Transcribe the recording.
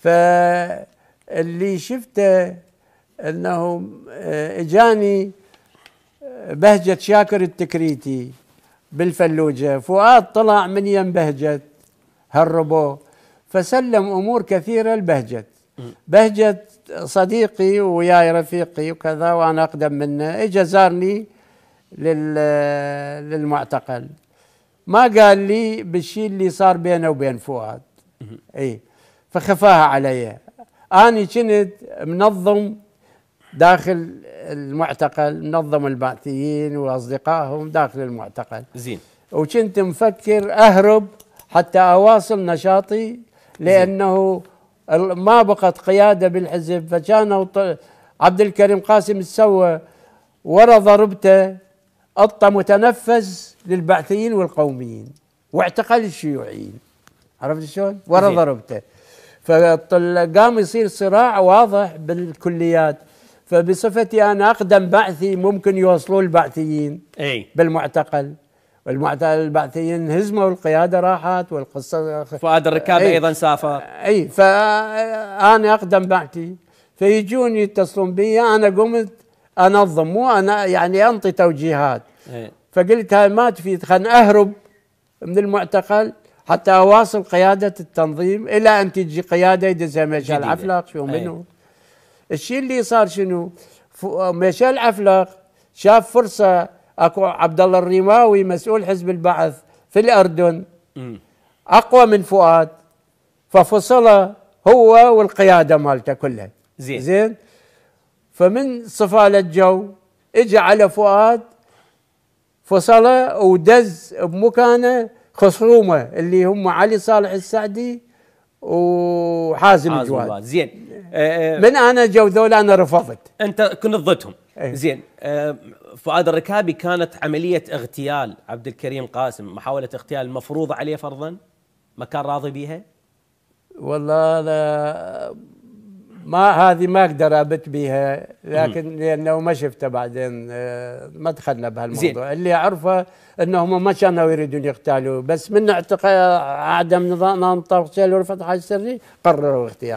فاللي شفته انه اجاني آه، آه، بهجة شاكر التكريتي بالفلوجة فؤاد طلع من يم بهجة هربوه فسلم امور كثيرة لبهجة بهجة صديقي وياي رفيقي وكذا وانا اقدم منه اجى زارني آه، للمعتقل ما قال لي بالشيء اللي صار بينه وبين فؤاد اي فخفاها علي أنا كنت منظم داخل المعتقل منظم البعثيين وأصدقائهم داخل المعتقل زين وكنت مفكر أهرب حتى أواصل نشاطي لأنه ما بقت قيادة بالحزب فكانوا عبد الكريم قاسم سوى ورا ضربته قطه متنفس للبعثيين والقوميين واعتقل الشيوعيين عرفت شلون؟ ورا ضربته فقام يصير صراع واضح بالكليات فبصفتي انا اقدم بعثي ممكن يوصلوا البعثيين اي بالمعتقل البعثيين هزموا القياده راحت والقصه فؤاد الركاب ايضا سافر اي فانا اقدم بعثي فيجون يتصلون بي انا قمت انظم مو انا يعني انطي توجيهات أي. فقلت هاي ما تفيد خلنا اهرب من المعتقل حتى اواصل قياده التنظيم الى ان تجي قياده يدزها ميشيل عفلق شو منو أيه. الشيء اللي صار شنو ميشيل عفلق شاف فرصه اكو عبد الله الرماوي مسؤول حزب البعث في الاردن م. اقوى من فؤاد ففصل هو والقياده مالته كلها زين زين فمن صفاله الجو اجى على فؤاد فصله ودز بمكانه خصومه اللي هم علي صالح السعدي وحازم الجواد زين إيه. آه،, آه من انا جو ذولا انا رفضت انت كنت ضدهم ايه؟ زين آه فؤاد الركابي كانت عمليه اغتيال عبد الكريم قاسم محاوله اغتيال مفروضه عليه فرضا ما كان راضي بيها والله ما هذه ما اقدر ابت بها لكن مم. لانه ما شفته بعدين آه، ما دخلنا بهالموضوع زين. اللي اعرفه انهم ما كانوا يريدون يقتالوا بس من اعتقاد عدم نظام طرق الرفض السري قرروا اغتيال